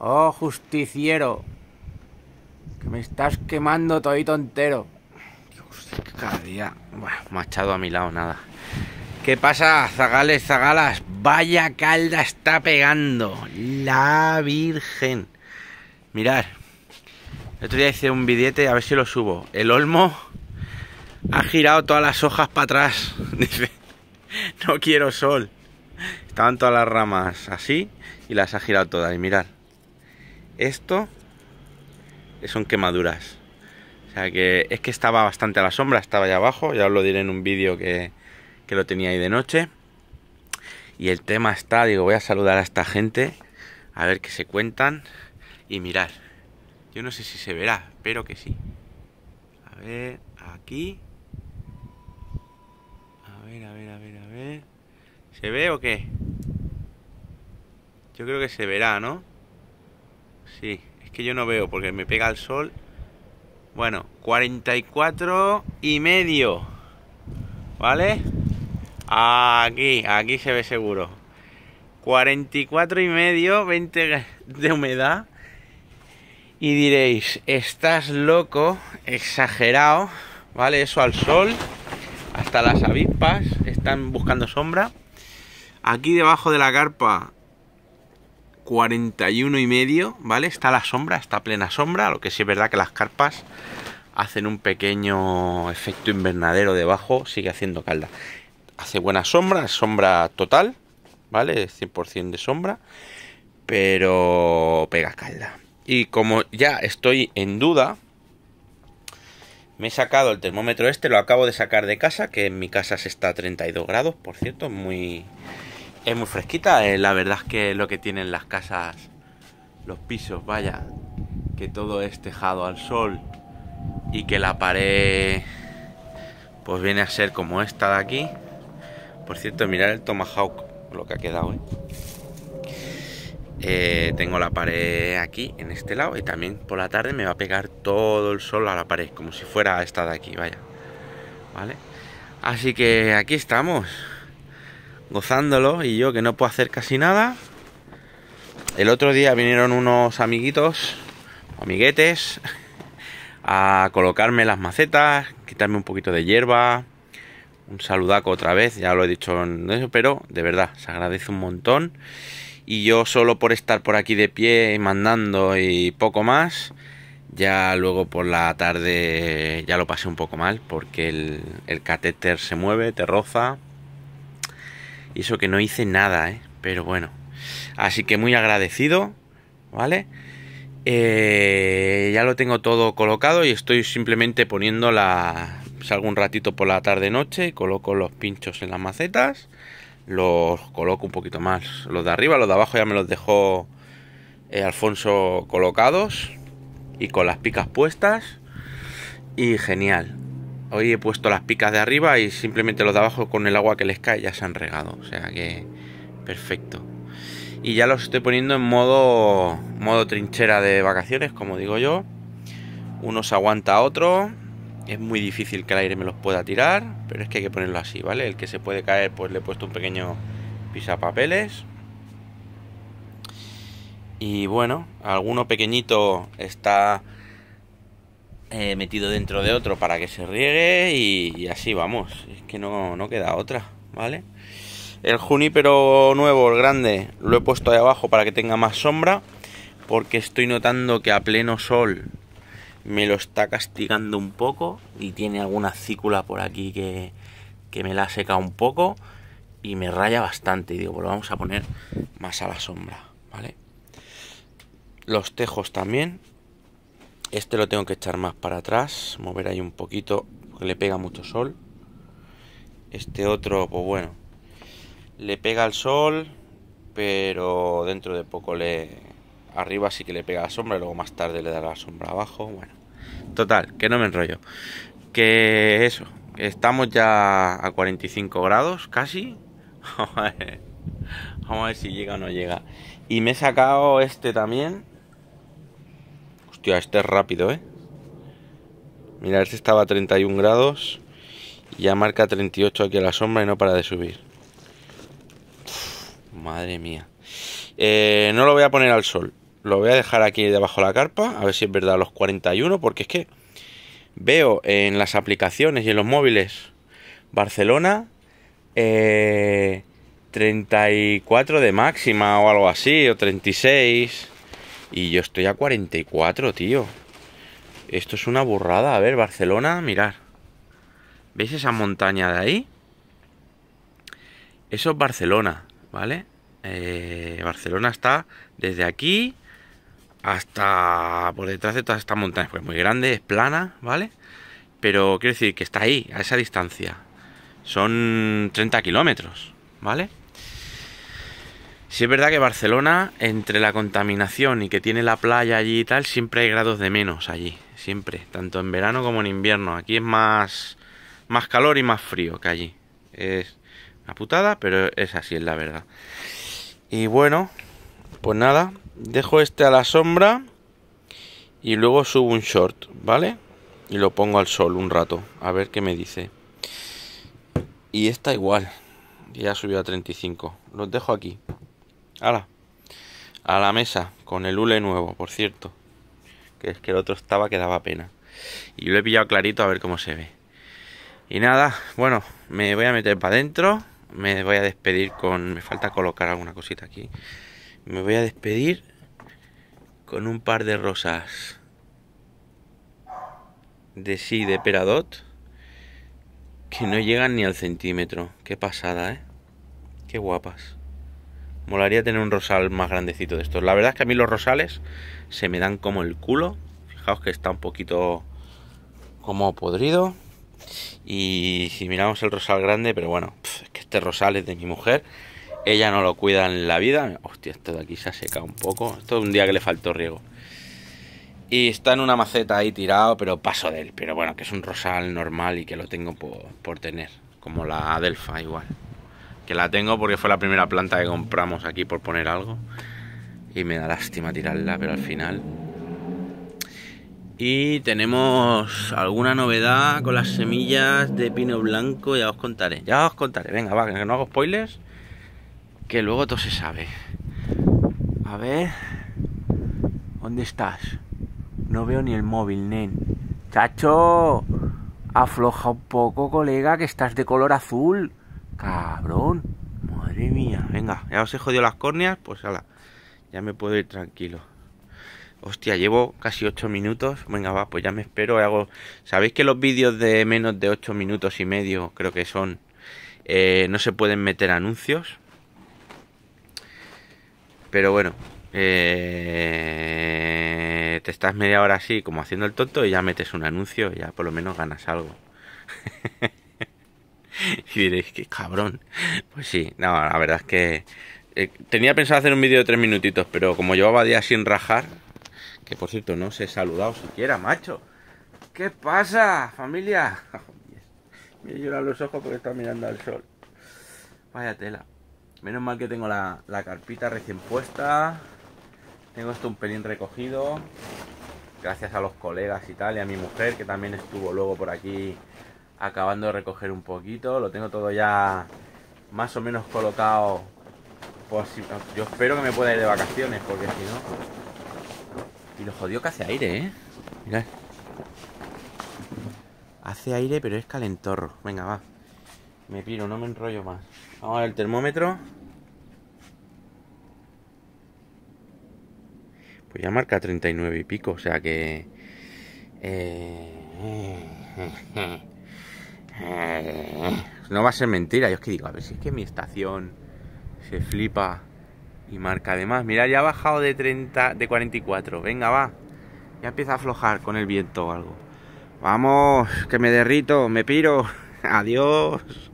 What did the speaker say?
Oh, justiciero. Que me estás quemando todito entero. Dios, cada día. Bueno, machado a mi lado, nada. ¿Qué pasa, zagales, zagalas? Vaya calda está pegando. La Virgen. Mirad. El otro día hice un billete, a ver si lo subo. El olmo ha girado todas las hojas para atrás. Dice, no quiero sol. Estaban todas las ramas así y las ha girado todas. Y mirad. Esto son quemaduras. O sea que es que estaba bastante a la sombra, estaba allá abajo, ya os lo diré en un vídeo que, lo tenía ahí de noche. Y el tema está, digo, voy a saludar a esta gente, a ver qué se cuentan y mirar. Yo no sé si se verá, pero que sí. A ver, aquí. A ver, a ver, a ver, a ver. ¿Se ve o qué? Yo creo que se verá, ¿no? Sí, es que yo no veo porque me pega el sol. Bueno, 44 y medio. ¿Vale? Aquí, aquí se ve seguro. 44 y medio, 20 de humedad. Y diréis, estás loco, exagerado, ¿vale? Eso al sol, hasta las avispas están buscando sombra. Aquí debajo de la carpa 41 y medio, ¿vale? Está la sombra, está plena sombra, lo que sí es verdad que las carpas hacen un pequeño efecto invernadero debajo, sigue haciendo calda. Hace buena sombra, sombra total, ¿vale? 100% de sombra, pero pega calda. Y como ya estoy en duda, me he sacado el termómetro este, lo acabo de sacar de casa, que en mi casa se está a 32 grados, por cierto, muy es muy fresquita, eh, la verdad es que lo que tienen las casas, los pisos, vaya, que todo es tejado al sol y que la pared pues viene a ser como esta de aquí. Por cierto, mirar el Tomahawk, lo que ha quedado, eh. eh, tengo la pared aquí, en este lado, y también por la tarde me va a pegar todo el sol a la pared, como si fuera esta de aquí, vaya. ¿Vale? Así que aquí estamos gozándolo y yo que no puedo hacer casi nada. El otro día vinieron unos amiguitos, amiguetes, a colocarme las macetas, quitarme un poquito de hierba, un saludaco otra vez, ya lo he dicho en eso, pero de verdad, se agradece un montón. Y yo solo por estar por aquí de pie mandando y poco más, ya luego por la tarde ya lo pasé un poco mal porque el, el catéter se mueve, te roza y eso que no hice nada, ¿eh? Pero bueno. Así que muy agradecido, ¿vale? Eh, ya lo tengo todo colocado y estoy simplemente poniendo la... Salgo un ratito por la tarde-noche coloco los pinchos en las macetas. Los coloco un poquito más. Los de arriba, los de abajo ya me los dejó eh, Alfonso colocados y con las picas puestas. Y genial. Hoy he puesto las picas de arriba y simplemente los de abajo con el agua que les cae ya se han regado. O sea que perfecto. Y ya los estoy poniendo en modo, modo trinchera de vacaciones, como digo yo. Uno se aguanta a otro. Es muy difícil que el aire me los pueda tirar, pero es que hay que ponerlo así, ¿vale? El que se puede caer, pues le he puesto un pequeño pisapapeles. Y bueno, alguno pequeñito está eh, metido dentro de otro para que se riegue y, así vamos. Es que no, queda otra, ¿vale? El junípero nuevo, el grande, lo he puesto ahí abajo para que tenga más sombra porque estoy notando que a pleno sol me lo está castigando un poco y tiene alguna cícula por aquí que, me la seca un poco y me raya bastante. Y digo, pues lo vamos a poner más a la sombra, ¿vale? Los tejos también, este lo tengo que echar más para atrás, mover ahí un poquito, porque le pega mucho sol. Este otro, pues bueno, le pega el sol, pero dentro de poco le... Arriba sí que le pega la sombra, luego más tarde le dará la sombra abajo, bueno. Total, que no me enrollo. Que eso, estamos ya a 45 grados casi. Vamos a ver si llega o no llega. Y me he sacado este también, Hostia, este es rápido, ¿eh? Mira, este estaba a 31 grados ya marca 38 aquí a la sombra y no para de subir. madre mía. Eh, no lo voy a poner al sol. Lo voy a dejar aquí debajo de la carpa, a ver si es verdad los 41, porque es que veo en las aplicaciones y en los móviles Barcelona 34 eh, de máxima o algo así, o 36. Y yo estoy a 44, tío. Esto es una burrada. A ver, Barcelona, mirar. ¿Veis esa montaña de ahí? Eso es Barcelona, ¿vale? Eh, Barcelona está desde aquí hasta por detrás de todas estas montañas. Pues muy grande, es plana, ¿vale? Pero quiero decir que está ahí, a esa distancia. Son 30 kilómetros, ¿vale? Si es verdad que Barcelona, entre la contaminación y que tiene la playa allí y tal, siempre hay grados de menos allí, siempre, tanto en verano como en invierno. Aquí es más, más calor y más frío que allí. Es una putada, pero es así, es la verdad. Y bueno, pues nada, dejo este a la sombra y luego subo un short, ¿vale? Y lo pongo al sol un rato, a ver qué me dice. Y está igual, ya subió a 35. Los dejo aquí. A la mesa, con el hule nuevo, por cierto. Que es que el otro estaba que daba pena. Y lo he pillado clarito a ver cómo se ve. Y nada, bueno, me voy a meter para adentro. Me voy a despedir con... Me falta colocar alguna cosita aquí. Me voy a despedir con un par de rosas de sí de Peradot que no llegan ni al centímetro. Qué pasada, ¿eh? Qué guapas. Molaría tener un rosal más grandecito de estos. La verdad es que a mí los rosales se me dan como el culo. Fijaos que está un poquito como podrido. Y si miramos el rosal grande, pero bueno, es que este rosal es de mi mujer. Ella no lo cuida en la vida. Hostia, esto de aquí se ha secado un poco. Esto es un día que le faltó riego. Y está en una maceta ahí tirado, pero paso de él. Pero bueno, que es un rosal normal y que lo tengo por, por tener. Como la Adelfa igual que la tengo porque fue la primera planta que compramos aquí por poner algo. Y me da lástima tirarla, pero al final. Y tenemos alguna novedad con las semillas de pino blanco, ya os contaré. Ya os contaré, venga, va, que no hago spoilers, que luego todo se sabe. A ver, ¿dónde estás? No veo ni el móvil, nen. Chacho, afloja un poco, colega, que estás de color azul. Cabrón. Madre mía. Venga, ya os he jodido las córneas. Pues hala Ya me puedo ir tranquilo. Hostia, llevo casi 8 minutos. Venga, va, pues ya me espero. Eh, hago. Sabéis que los vídeos de menos de 8 minutos y medio, creo que son. Eh, no se pueden meter anuncios. Pero bueno. Eh, te estás media hora así, como haciendo el tonto, y ya metes un anuncio, ya por lo menos ganas algo. y diréis, que cabrón. Pues sí, no, la verdad es que eh, tenía pensado hacer un vídeo de tres minutitos, pero como llevaba días sin rajar, que por cierto no se he saludado siquiera, macho. ¿Qué pasa, familia? Me lloran los ojos porque está mirando al sol. Vaya tela. Menos mal que tengo la, la carpita recién puesta. Tengo esto un pelín recogido. Gracias a los colegas y tal, y a mi mujer que también estuvo luego por aquí acabando de recoger un poquito. Lo tengo todo ya más o menos colocado. yo espero que me pueda ir de vacaciones, porque si no... Y lo jodió que hace aire, ¿eh? Mirad. Hace aire, pero es calentorro. Venga, va. Me piro, no me enrollo más. Vamos a ver el termómetro. Pues ya marca 39 y pico, o sea que... Eh... eh, eh, eh. Eh, no va a ser mentira. Yo es que digo, a ver si es que mi estación se flipa y marca además. Mira, ya ha bajado de 30, de 44. Venga, va. Ya empieza a aflojar con el viento o algo. Vamos, que me derrito, me piro. Adiós.